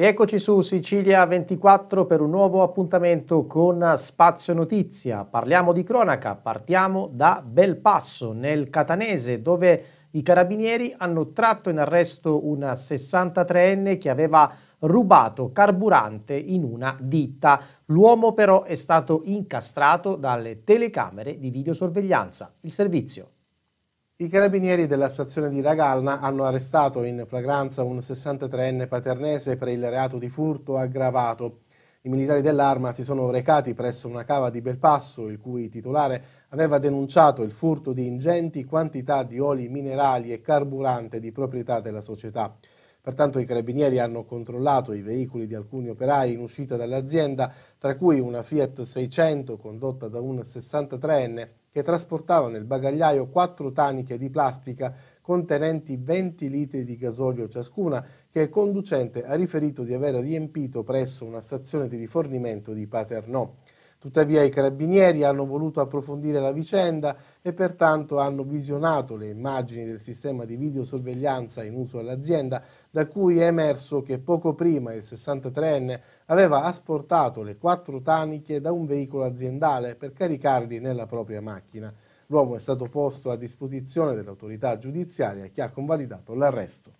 Rieccoci su Sicilia 24 per un nuovo appuntamento con Spazio Notizia. Parliamo di cronaca, partiamo da Belpasso, nel Catanese, dove i carabinieri hanno tratto in arresto un 63enne che aveva rubato carburante in una ditta. L'uomo però è stato incastrato dalle telecamere di videosorveglianza. Il servizio. I carabinieri della stazione di Ragalna hanno arrestato in flagranza un 63enne paternese per il reato di furto aggravato. I militari dell'arma si sono recati presso una cava di Belpasso, il cui titolare aveva denunciato il furto di ingenti quantità di oli minerali e carburante di proprietà della società. Pertanto i carabinieri hanno controllato i veicoli di alcuni operai in uscita dall'azienda, tra cui una Fiat 600 condotta da un 63enne che trasportava nel bagagliaio quattro taniche di plastica contenenti 20 litri di gasolio ciascuna, che il conducente ha riferito di aver riempito presso una stazione di rifornimento di Paternò. Tuttavia i carabinieri hanno voluto approfondire la vicenda e pertanto hanno visionato le immagini del sistema di videosorveglianza in uso all'azienda, da cui è emerso che poco prima il 63enne aveva asportato le quattro taniche da un veicolo aziendale per caricarli nella propria macchina. L'uomo è stato posto a disposizione dell'autorità giudiziaria che ha convalidato l'arresto.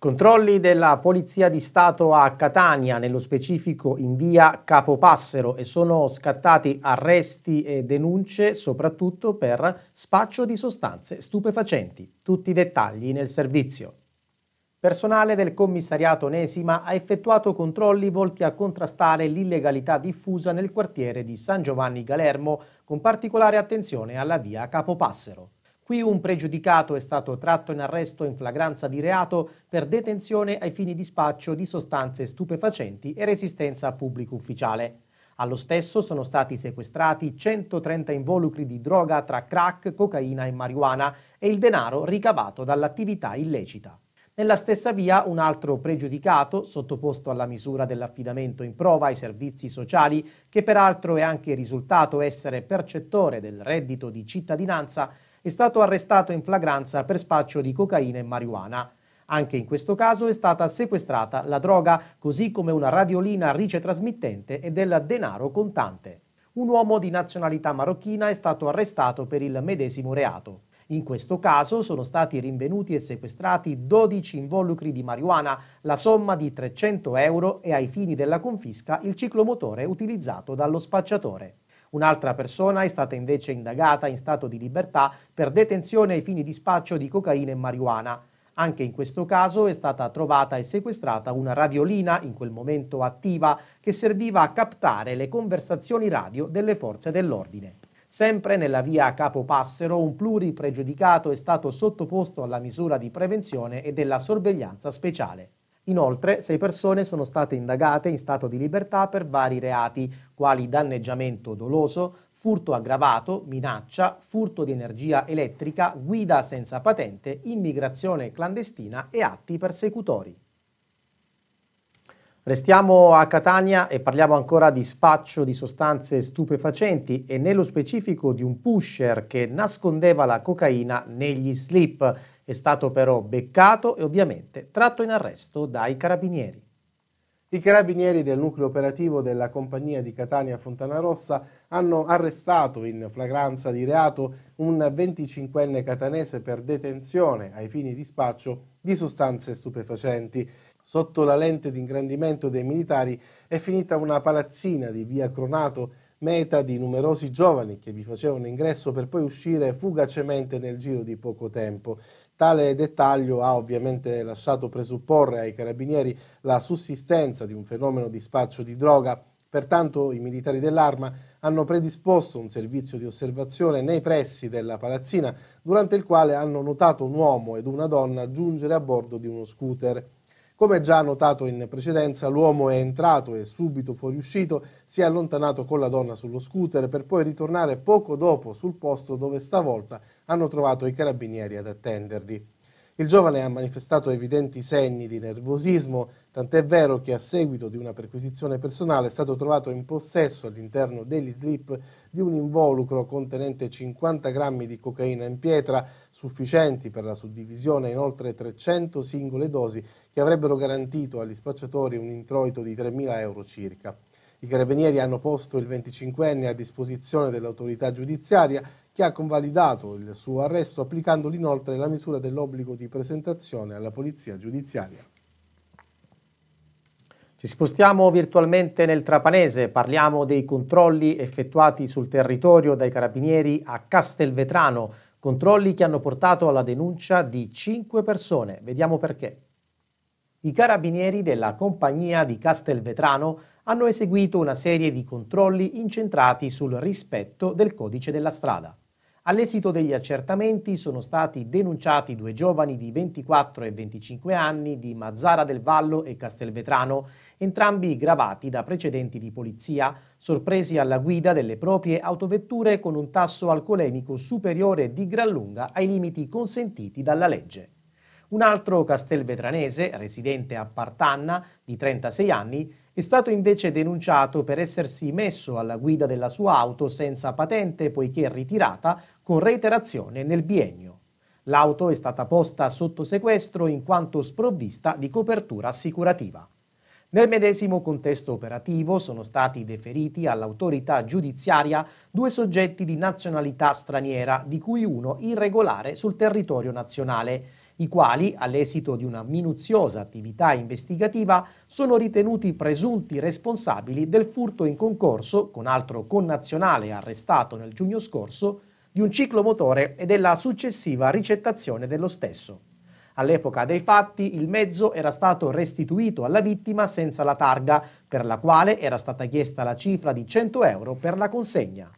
Controlli della Polizia di Stato a Catania, nello specifico in via Capopassero, e sono scattati arresti e denunce soprattutto per spaccio di sostanze stupefacenti. Tutti i dettagli nel servizio. Personale del commissariato Onesima ha effettuato controlli volti a contrastare l'illegalità diffusa nel quartiere di San Giovanni Galermo, con particolare attenzione alla via Capopassero. Qui un pregiudicato è stato tratto in arresto in flagranza di reato per detenzione ai fini di spaccio di sostanze stupefacenti e resistenza a pubblico ufficiale. Allo stesso sono stati sequestrati 130 involucri di droga tra crack, cocaina e marijuana e il denaro ricavato dall'attività illecita. Nella stessa via un altro pregiudicato, sottoposto alla misura dell'affidamento in prova ai servizi sociali, che peraltro è anche risultato essere percettore del reddito di cittadinanza, è stato arrestato in flagranza per spaccio di cocaina e marijuana. Anche in questo caso è stata sequestrata la droga, così come una radiolina ricetrasmittente e del denaro contante. Un uomo di nazionalità marocchina è stato arrestato per il medesimo reato. In questo caso sono stati rinvenuti e sequestrati 12 involucri di marijuana, la somma di 300 euro e ai fini della confisca il ciclomotore utilizzato dallo spacciatore. Un'altra persona è stata invece indagata in stato di libertà per detenzione ai fini di spaccio di cocaina e marijuana. Anche in questo caso è stata trovata e sequestrata una radiolina, in quel momento attiva, che serviva a captare le conversazioni radio delle forze dell'ordine. Sempre nella via Capo Passero, un pluripregiudicato è stato sottoposto alla misura di prevenzione e della sorveglianza speciale. Inoltre, sei persone sono state indagate in stato di libertà per vari reati, quali danneggiamento doloso, furto aggravato, minaccia, furto di energia elettrica, guida senza patente, immigrazione clandestina e atti persecutori. Restiamo a Catania e parliamo ancora di spaccio di sostanze stupefacenti e nello specifico di un pusher che nascondeva la cocaina negli slip. È stato però beccato e ovviamente tratto in arresto dai carabinieri. I carabinieri del nucleo operativo della compagnia di Catania Fontana Rossa hanno arrestato in flagranza di reato un 25enne catanese per detenzione ai fini di spaccio di sostanze stupefacenti. Sotto la lente d'ingrandimento dei militari è finita una palazzina di via Cronato, meta di numerosi giovani che vi facevano ingresso per poi uscire fugacemente nel giro di poco tempo. Tale dettaglio ha ovviamente lasciato presupporre ai carabinieri la sussistenza di un fenomeno di spaccio di droga, pertanto i militari dell'arma hanno predisposto un servizio di osservazione nei pressi della palazzina, durante il quale hanno notato un uomo ed una donna giungere a bordo di uno scooter. Come già notato in precedenza, l'uomo è entrato e subito fuoriuscito si è allontanato con la donna sullo scooter per poi ritornare poco dopo sul posto dove stavolta hanno trovato i carabinieri ad attenderli. Il giovane ha manifestato evidenti segni di nervosismo, tant'è vero che a seguito di una perquisizione personale è stato trovato in possesso all'interno degli slip di un involucro contenente 50 grammi di cocaina in pietra, sufficienti per la suddivisione in oltre 300 singole dosi che avrebbero garantito agli spacciatori un introito di 3.000 euro circa. I carabinieri hanno posto il 25enne a disposizione dell'autorità giudiziaria che ha convalidato il suo arresto applicandoli inoltre la misura dell'obbligo di presentazione alla polizia giudiziaria. Ci spostiamo virtualmente nel Trapanese, parliamo dei controlli effettuati sul territorio dai carabinieri a Castelvetrano, controlli che hanno portato alla denuncia di 5 persone. Vediamo perché. I carabinieri della compagnia di Castelvetrano hanno eseguito una serie di controlli incentrati sul rispetto del codice della strada. All'esito degli accertamenti sono stati denunciati due giovani di 24 e 25 anni di Mazzara del Vallo e Castelvetrano, entrambi gravati da precedenti di polizia, sorpresi alla guida delle proprie autovetture con un tasso alcolemico superiore di gran lunga ai limiti consentiti dalla legge. Un altro castelvetranese, residente a Partanna, di 36 anni, è stato invece denunciato per essersi messo alla guida della sua auto senza patente poiché ritirata con reiterazione nel biennio. L'auto è stata posta sotto sequestro in quanto sprovvista di copertura assicurativa. Nel medesimo contesto operativo sono stati deferiti all'autorità giudiziaria due soggetti di nazionalità straniera, di cui uno irregolare sul territorio nazionale, i quali, all'esito di una minuziosa attività investigativa, sono ritenuti presunti responsabili del furto in concorso con altro connazionale arrestato nel giugno scorso di un ciclomotore e della successiva ricettazione dello stesso. All'epoca dei fatti il mezzo era stato restituito alla vittima senza la targa, per la quale era stata chiesta la cifra di 100 euro per la consegna.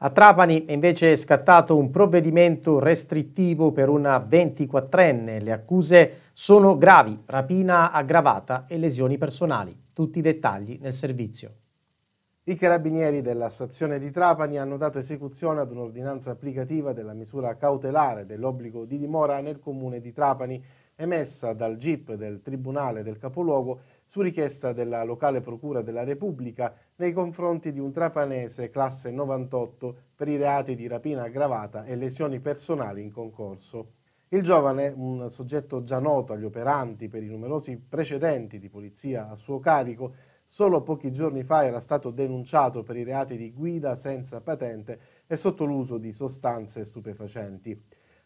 A Trapani è invece scattato un provvedimento restrittivo per una 24enne. Le accuse sono gravi, rapina aggravata e lesioni personali. Tutti i dettagli nel servizio. I carabinieri della stazione di Trapani hanno dato esecuzione ad un'ordinanza applicativa della misura cautelare dell'obbligo di dimora nel comune di Trapani, emessa dal GIP del Tribunale del Capoluogo su richiesta della locale Procura della Repubblica nei confronti di un trapanese classe 98 per i reati di rapina aggravata e lesioni personali in concorso. Il giovane, un soggetto già noto agli operanti per i numerosi precedenti di polizia a suo carico, solo pochi giorni fa era stato denunciato per i reati di guida senza patente e sotto l'uso di sostanze stupefacenti.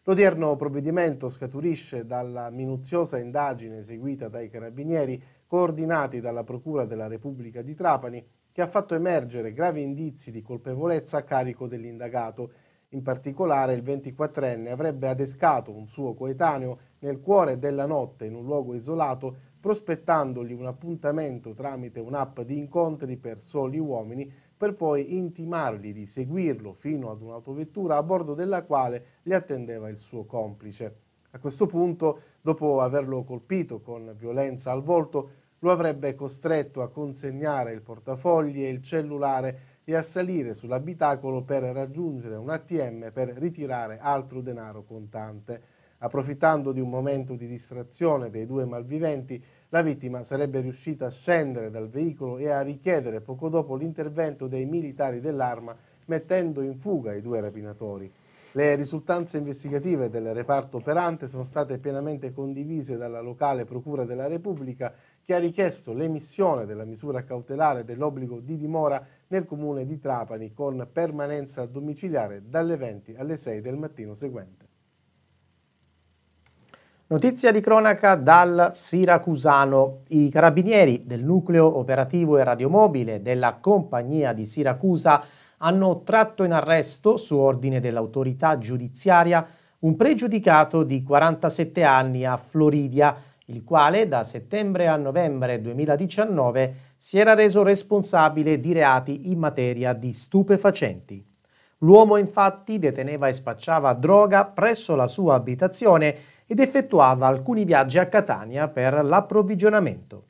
L'odierno provvedimento scaturisce dalla minuziosa indagine eseguita dai carabinieri coordinati dalla Procura della Repubblica di Trapani che ha fatto emergere gravi indizi di colpevolezza a carico dell'indagato. In particolare il 24enne avrebbe adescato un suo coetaneo nel cuore della notte in un luogo isolato prospettandogli un appuntamento tramite un'app di incontri per soli uomini per poi intimargli di seguirlo fino ad un'autovettura a bordo della quale li attendeva il suo complice. A questo punto, dopo averlo colpito con violenza al volto, lo avrebbe costretto a consegnare il portafogli e il cellulare e a salire sull'abitacolo per raggiungere un ATM per ritirare altro denaro contante. Approfittando di un momento di distrazione dei due malviventi, la vittima sarebbe riuscita a scendere dal veicolo e a richiedere poco dopo l'intervento dei militari dell'arma mettendo in fuga i due rapinatori. Le risultanze investigative del reparto operante sono state pienamente condivise dalla locale Procura della Repubblica che ha richiesto l'emissione della misura cautelare dell'obbligo di dimora nel comune di Trapani con permanenza domiciliare dalle 20 alle 6 del mattino seguente. Notizia di cronaca dal Siracusano. I carabinieri del nucleo operativo e radiomobile della compagnia di Siracusa hanno tratto in arresto, su ordine dell'autorità giudiziaria, un pregiudicato di 47 anni a Floridia, il quale da settembre a novembre 2019 si era reso responsabile di reati in materia di stupefacenti. L'uomo infatti deteneva e spacciava droga presso la sua abitazione ed effettuava alcuni viaggi a Catania per l'approvvigionamento.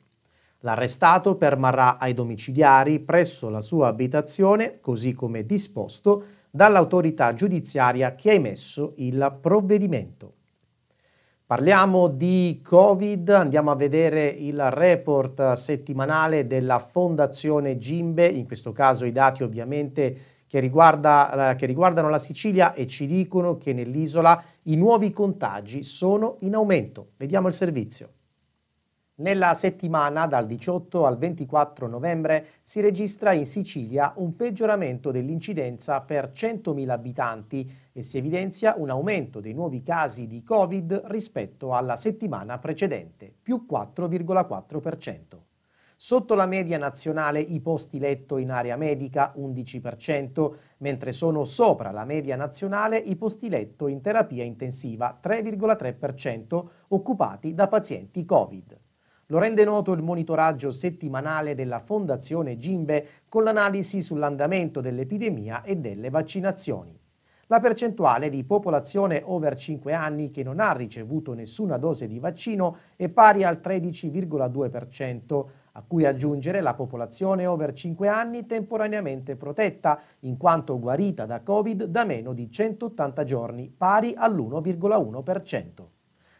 L'arrestato permarrà ai domiciliari presso la sua abitazione, così come disposto dall'autorità giudiziaria che ha emesso il provvedimento. Parliamo di Covid, andiamo a vedere il report settimanale della Fondazione Gimbe, in questo caso i dati ovviamente che, riguarda, eh, che riguardano la Sicilia e ci dicono che nell'isola i nuovi contagi sono in aumento. Vediamo il servizio. Nella settimana dal 18 al 24 novembre si registra in Sicilia un peggioramento dell'incidenza per 100.000 abitanti e si evidenzia un aumento dei nuovi casi di Covid rispetto alla settimana precedente, più 4,4%. Sotto la media nazionale i posti letto in area medica 11%, mentre sono sopra la media nazionale i posti letto in terapia intensiva 3,3% occupati da pazienti Covid. Lo rende noto il monitoraggio settimanale della Fondazione Gimbe con l'analisi sull'andamento dell'epidemia e delle vaccinazioni. La percentuale di popolazione over 5 anni che non ha ricevuto nessuna dose di vaccino è pari al 13,2%, a cui aggiungere la popolazione over 5 anni temporaneamente protetta, in quanto guarita da Covid da meno di 180 giorni, pari all'1,1%.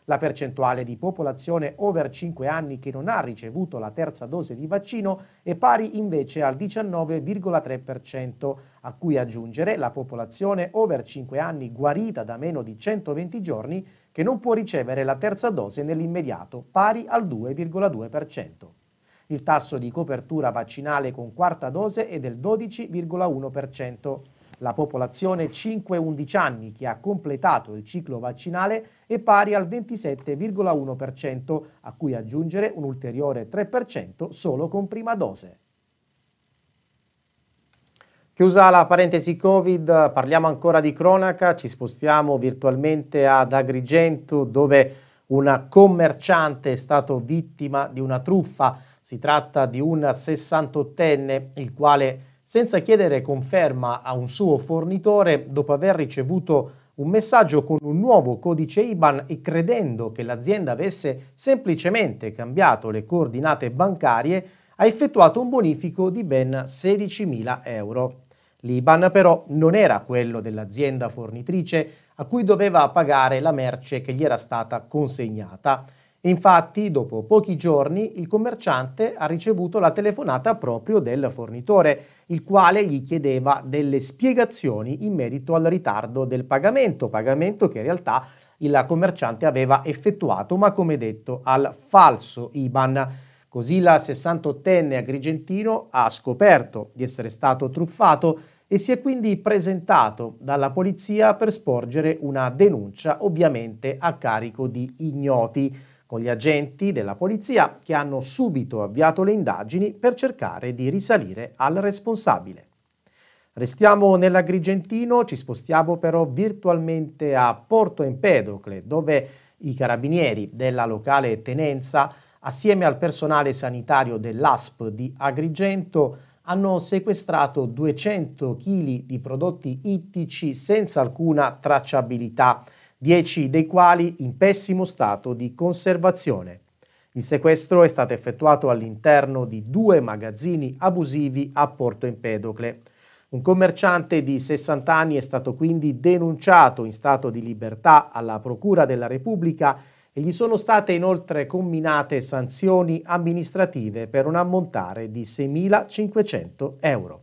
La percentuale di popolazione over 5 anni che non ha ricevuto la terza dose di vaccino è pari invece al 19,3%, a cui aggiungere la popolazione over 5 anni guarita da meno di 120 giorni che non può ricevere la terza dose nell'immediato, pari al 2,2%. Il tasso di copertura vaccinale con quarta dose è del 12,1%. La popolazione 5-11 anni che ha completato il ciclo vaccinale è pari al 27,1%, a cui aggiungere un ulteriore 3% solo con prima dose. Chiusa la parentesi Covid, parliamo ancora di cronaca, ci spostiamo virtualmente ad Agrigento dove una commerciante è stata vittima di una truffa si tratta di un 68enne il quale, senza chiedere conferma a un suo fornitore, dopo aver ricevuto un messaggio con un nuovo codice IBAN e credendo che l'azienda avesse semplicemente cambiato le coordinate bancarie, ha effettuato un bonifico di ben 16.000 euro. L'IBAN però non era quello dell'azienda fornitrice a cui doveva pagare la merce che gli era stata consegnata. Infatti, dopo pochi giorni, il commerciante ha ricevuto la telefonata proprio del fornitore, il quale gli chiedeva delle spiegazioni in merito al ritardo del pagamento, pagamento che in realtà il commerciante aveva effettuato, ma come detto, al falso IBAN. Così la 68enne agrigentino ha scoperto di essere stato truffato e si è quindi presentato dalla polizia per sporgere una denuncia ovviamente a carico di ignoti con gli agenti della polizia che hanno subito avviato le indagini per cercare di risalire al responsabile. Restiamo nell'Agrigentino, ci spostiamo però virtualmente a Porto Empedocle, dove i carabinieri della locale tenenza, assieme al personale sanitario dell'ASP di Agrigento, hanno sequestrato 200 kg di prodotti ittici senza alcuna tracciabilità 10 dei quali in pessimo stato di conservazione. Il sequestro è stato effettuato all'interno di due magazzini abusivi a Porto Empedocle. Un commerciante di 60 anni è stato quindi denunciato in stato di libertà alla Procura della Repubblica e gli sono state inoltre combinate sanzioni amministrative per un ammontare di 6.500 euro.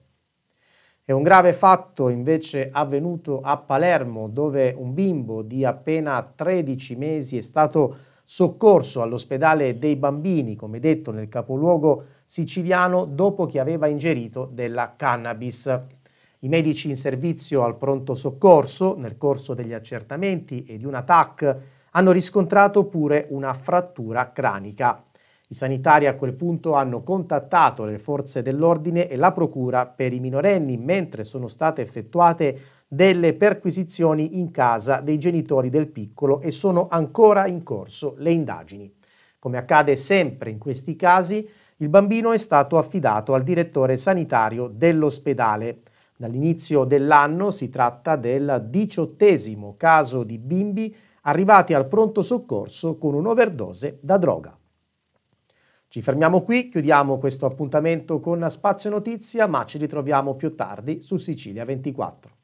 È un grave fatto invece avvenuto a Palermo dove un bimbo di appena 13 mesi è stato soccorso all'ospedale dei bambini, come detto nel capoluogo siciliano, dopo che aveva ingerito della cannabis. I medici in servizio al pronto soccorso, nel corso degli accertamenti e di un attacco, hanno riscontrato pure una frattura cranica. I sanitari a quel punto hanno contattato le forze dell'ordine e la procura per i minorenni mentre sono state effettuate delle perquisizioni in casa dei genitori del piccolo e sono ancora in corso le indagini. Come accade sempre in questi casi, il bambino è stato affidato al direttore sanitario dell'ospedale. Dall'inizio dell'anno si tratta del diciottesimo caso di bimbi arrivati al pronto soccorso con un'overdose da droga. Ci fermiamo qui, chiudiamo questo appuntamento con Spazio Notizia, ma ci ritroviamo più tardi su Sicilia 24.